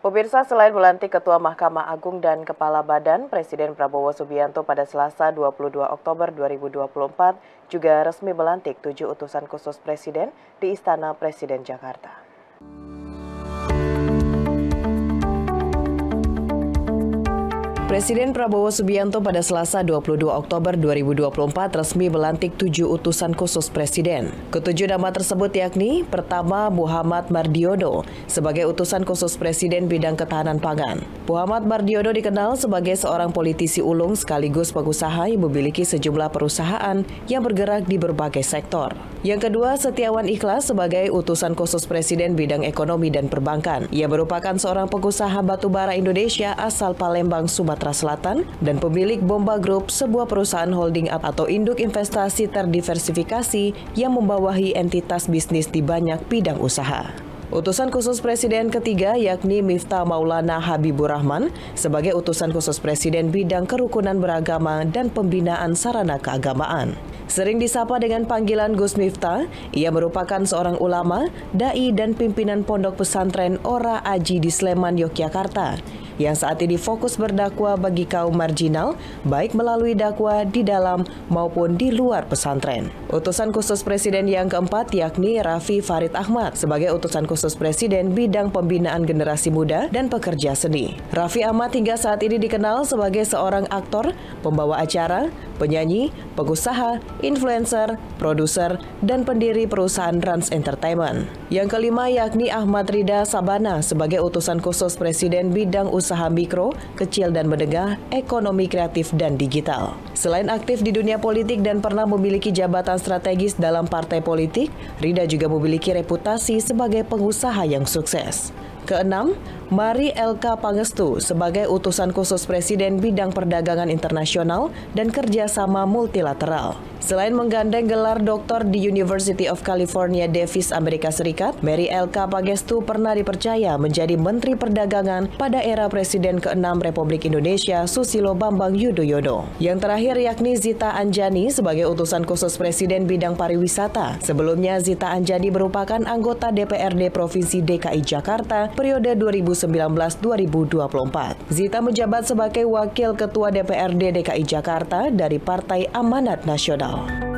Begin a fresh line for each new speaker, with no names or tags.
Pemirsa, selain melantik Ketua Mahkamah Agung dan Kepala Badan, Presiden Prabowo Subianto pada Selasa 22 Oktober 2024 juga resmi melantik tujuh utusan khusus Presiden di Istana Presiden Jakarta. Presiden Prabowo Subianto pada Selasa 22 Oktober 2024 resmi melantik tujuh utusan khusus Presiden. Ketujuh nama tersebut yakni pertama Muhammad Mardiono sebagai utusan khusus Presiden bidang ketahanan pangan. Muhammad Mardiono dikenal sebagai seorang politisi ulung sekaligus pengusaha yang memiliki sejumlah perusahaan yang bergerak di berbagai sektor. Yang kedua Setiawan Ikhlas sebagai utusan khusus Presiden bidang ekonomi dan perbankan. Ia merupakan seorang pengusaha batubara Indonesia asal Palembang, Sumatera Sumatera Selatan dan pemilik Bomba Group, sebuah perusahaan holding up atau induk investasi terdiversifikasi yang membawahi entitas bisnis di banyak bidang usaha. Utusan khusus presiden ketiga yakni Miftah Maulana Habibur Rahman sebagai utusan khusus presiden bidang kerukunan beragama dan pembinaan sarana keagamaan. Sering disapa dengan panggilan Gus Miftah, ia merupakan seorang ulama, dai dan pimpinan pondok pesantren Ora Aji di Sleman, Yogyakarta yang saat ini fokus berdakwah bagi kaum marginal, baik melalui dakwah di dalam maupun di luar pesantren. Utusan khusus presiden yang keempat yakni Raffi Farid Ahmad sebagai utusan khusus presiden bidang pembinaan generasi muda dan pekerja seni. Raffi Ahmad hingga saat ini dikenal sebagai seorang aktor, pembawa acara, penyanyi, pengusaha, influencer, produser, dan pendiri perusahaan Trans Entertainment. Yang kelima yakni Ahmad Rida Sabana sebagai utusan khusus presiden bidang usaha usaha mikro, kecil dan menengah, ekonomi kreatif dan digital. Selain aktif di dunia politik dan pernah memiliki jabatan strategis dalam partai politik, Rida juga memiliki reputasi sebagai pengusaha yang sukses. Keenam, Mari LK Pangestu sebagai utusan khusus Presiden bidang perdagangan internasional dan kerjasama multilateral. Selain menggandeng gelar doktor di University of California Davis Amerika Serikat, Mary LK Pangestu pernah dipercaya menjadi Menteri Perdagangan pada era Presiden ke-6 Republik Indonesia Susilo Bambang Yudhoyono. Yang terakhir yakni Zita Anjani sebagai utusan khusus Presiden bidang pariwisata. Sebelumnya Zita Anjani merupakan anggota DPRD Provinsi DKI Jakarta periode 2019. 2019-2024. Zita menjabat sebagai Wakil Ketua DPRD DKI Jakarta dari Partai Amanat Nasional.